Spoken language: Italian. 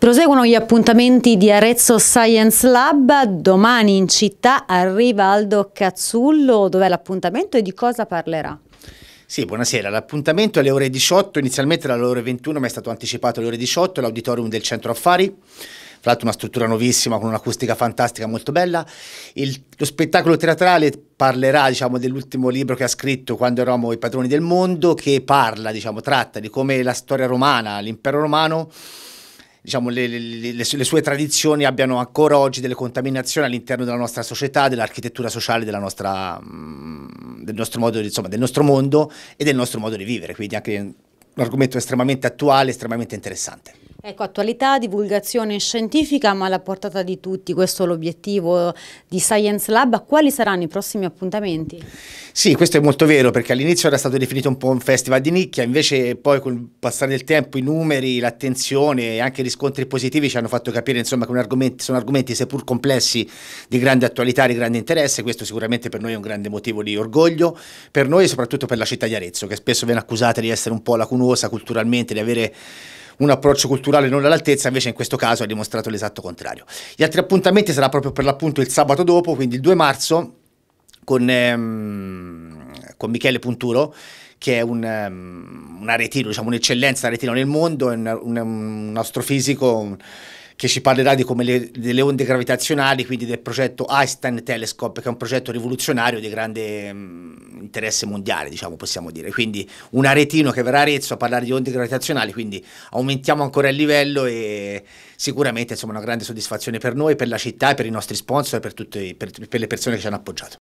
Proseguono gli appuntamenti di Arezzo Science Lab, domani in città arriva Aldo Cazzullo, dov'è l'appuntamento e di cosa parlerà? Sì, buonasera. L'appuntamento è alle ore 18, inizialmente era alle ore 21, ma è stato anticipato alle ore 18, l'auditorium del Centro Affari Tra l'altro una struttura nuovissima con un'acustica fantastica molto bella. Il, lo spettacolo teatrale parlerà diciamo, dell'ultimo libro che ha scritto Quando eravamo i padroni del mondo, che parla, diciamo, tratta di come la storia romana, l'impero romano diciamo, le, le, le, sue tradizioni abbiano ancora oggi delle contaminazioni all'interno della nostra società, dell'architettura sociale, della nostra, mm, del, nostro modo, insomma, del nostro mondo e del nostro modo di vivere. Quindi anche un argomento estremamente attuale, estremamente interessante. Ecco, attualità, divulgazione scientifica, ma alla portata di tutti, questo è l'obiettivo di Science Lab. Quali saranno i prossimi appuntamenti? Sì, questo è molto vero, perché all'inizio era stato definito un po' un festival di nicchia, invece poi col passare del tempo i numeri, l'attenzione e anche i riscontri positivi ci hanno fatto capire insomma, che argomento, sono argomenti seppur complessi di grande attualità, di grande interesse, questo sicuramente per noi è un grande motivo di orgoglio, per noi e soprattutto per la città di Arezzo, che spesso viene accusata di essere un po' lacunosa culturalmente, di avere un approccio culturale non all'altezza, invece in questo caso ha dimostrato l'esatto contrario. Gli altri appuntamenti sarà proprio per l'appunto il sabato dopo, quindi il 2 marzo, con, ehm, con Michele Punturo che è un, um, ehm, una retiro, diciamo un'eccellenza retiro nel mondo, un, un, un astrofisico che ci parlerà le, delle onde gravitazionali, quindi del progetto Einstein Telescope, che è un progetto rivoluzionario di grande mh, mm, interesse mondiale, diciamo, possiamo dire. Quindi un aretino che verrà a Arezzo a parlare di onde gravitazionali, quindi aumentiamo ancora il livello e sicuramente insomma, una grande soddisfazione per noi, per la città, per i nostri sponsor e per, tutte, per, per le persone che ci hanno appoggiato.